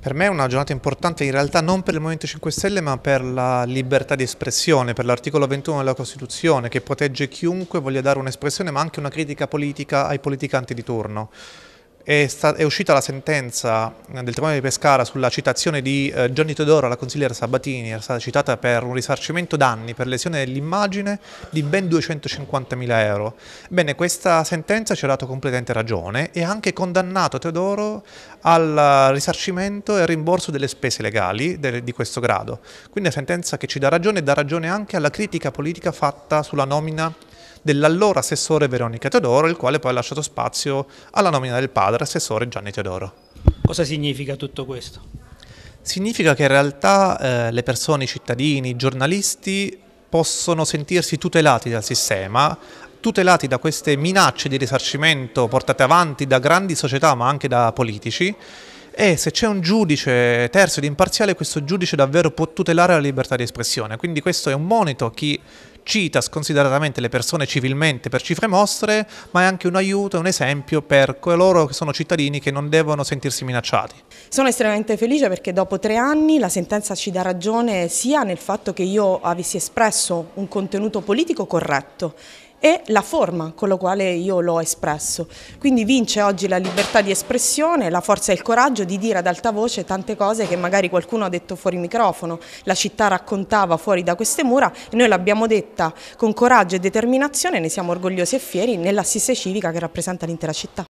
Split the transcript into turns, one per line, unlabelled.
Per me è una giornata importante in realtà non per il Movimento 5 Stelle ma per la libertà di espressione, per l'articolo 21 della Costituzione che protegge chiunque voglia dare un'espressione ma anche una critica politica ai politicanti di turno. È, è, uscita la sentenza eh, del Tribunale di Pescara sulla citazione di eh, Gianni Teodoro alla consigliera Sabatini, era stata citata per un risarcimento danni per lesione dell'immagine di ben 250.000 euro. Bene, questa sentenza ci ha dato completamente ragione e ha anche condannato Teodoro al risarcimento e al rimborso delle spese legali de, di questo grado. Quindi è una sentenza che ci dà ragione e dà ragione anche alla critica politica fatta sulla nomina dell'allora assessore Veronica Teodoro, il quale poi ha lasciato spazio alla nomina del padre, assessore Gianni Teodoro. Cosa significa tutto questo? Significa che in realtà eh, le persone, i cittadini, i giornalisti possono sentirsi tutelati dal sistema, tutelati da queste minacce di risarcimento portate avanti da grandi società ma anche da politici e se c'è un giudice terzo ed imparziale, questo giudice davvero può tutelare la libertà di espressione. Quindi questo è un monito a chi cita sconsideratamente le persone civilmente per cifre mostre, ma è anche un aiuto, un esempio per coloro che sono cittadini che non devono sentirsi minacciati. Sono
estremamente felice perché dopo tre anni la sentenza ci dà ragione sia nel fatto che io avessi espresso un contenuto politico corretto e la forma con la quale io l'ho espresso. Quindi vince oggi la libertà di espressione, la forza e il coraggio di dire ad alta voce tante cose che magari qualcuno ha detto fuori microfono, la città raccontava fuori da queste mura e noi l'abbiamo detta con coraggio e determinazione, ne siamo orgogliosi e fieri nell'assise civica che rappresenta l'intera città.